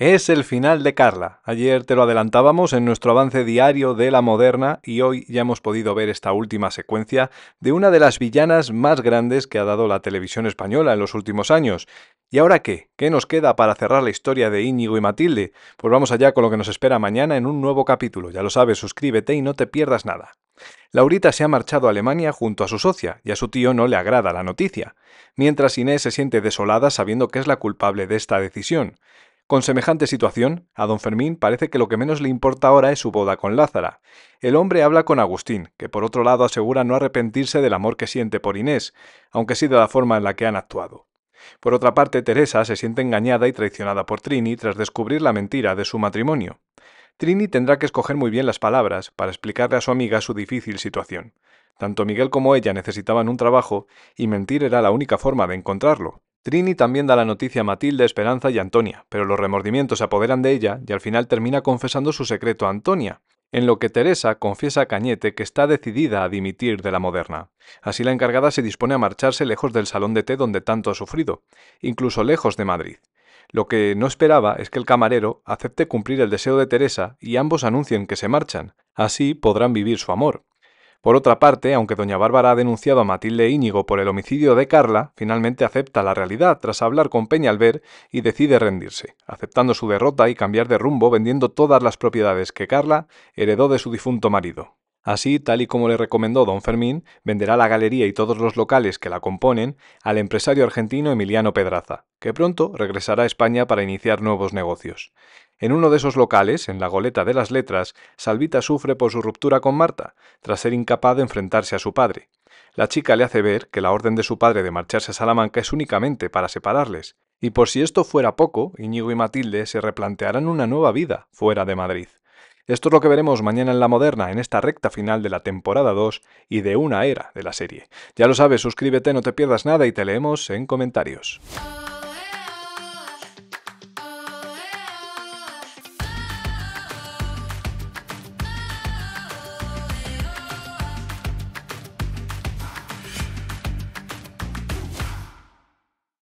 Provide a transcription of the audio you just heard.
Es el final de Carla. Ayer te lo adelantábamos en nuestro avance diario de la moderna y hoy ya hemos podido ver esta última secuencia de una de las villanas más grandes que ha dado la televisión española en los últimos años. ¿Y ahora qué? ¿Qué nos queda para cerrar la historia de Íñigo y Matilde? Pues vamos allá con lo que nos espera mañana en un nuevo capítulo. Ya lo sabes, suscríbete y no te pierdas nada. Laurita se ha marchado a Alemania junto a su socia y a su tío no le agrada la noticia, mientras Inés se siente desolada sabiendo que es la culpable de esta decisión. Con semejante situación, a don Fermín parece que lo que menos le importa ahora es su boda con Lázara. El hombre habla con Agustín, que por otro lado asegura no arrepentirse del amor que siente por Inés, aunque sí de la forma en la que han actuado. Por otra parte, Teresa se siente engañada y traicionada por Trini tras descubrir la mentira de su matrimonio. Trini tendrá que escoger muy bien las palabras para explicarle a su amiga su difícil situación. Tanto Miguel como ella necesitaban un trabajo y mentir era la única forma de encontrarlo. Trini también da la noticia a Matilde, Esperanza y Antonia, pero los remordimientos se apoderan de ella y al final termina confesando su secreto a Antonia, en lo que Teresa confiesa a Cañete que está decidida a dimitir de la moderna. Así la encargada se dispone a marcharse lejos del salón de té donde tanto ha sufrido, incluso lejos de Madrid. Lo que no esperaba es que el camarero acepte cumplir el deseo de Teresa y ambos anuncien que se marchan. Así podrán vivir su amor. Por otra parte, aunque doña Bárbara ha denunciado a Matilde Íñigo por el homicidio de Carla, finalmente acepta la realidad tras hablar con Peña Albert y decide rendirse, aceptando su derrota y cambiar de rumbo vendiendo todas las propiedades que Carla heredó de su difunto marido. Así, tal y como le recomendó don Fermín, venderá la galería y todos los locales que la componen al empresario argentino Emiliano Pedraza, que pronto regresará a España para iniciar nuevos negocios. En uno de esos locales, en la goleta de las letras, Salvita sufre por su ruptura con Marta, tras ser incapaz de enfrentarse a su padre. La chica le hace ver que la orden de su padre de marcharse a Salamanca es únicamente para separarles, y por si esto fuera poco, Íñigo y Matilde se replantearán una nueva vida fuera de Madrid. Esto es lo que veremos mañana en La Moderna, en esta recta final de la temporada 2 y de una era de la serie. Ya lo sabes, suscríbete, no te pierdas nada y te leemos en comentarios.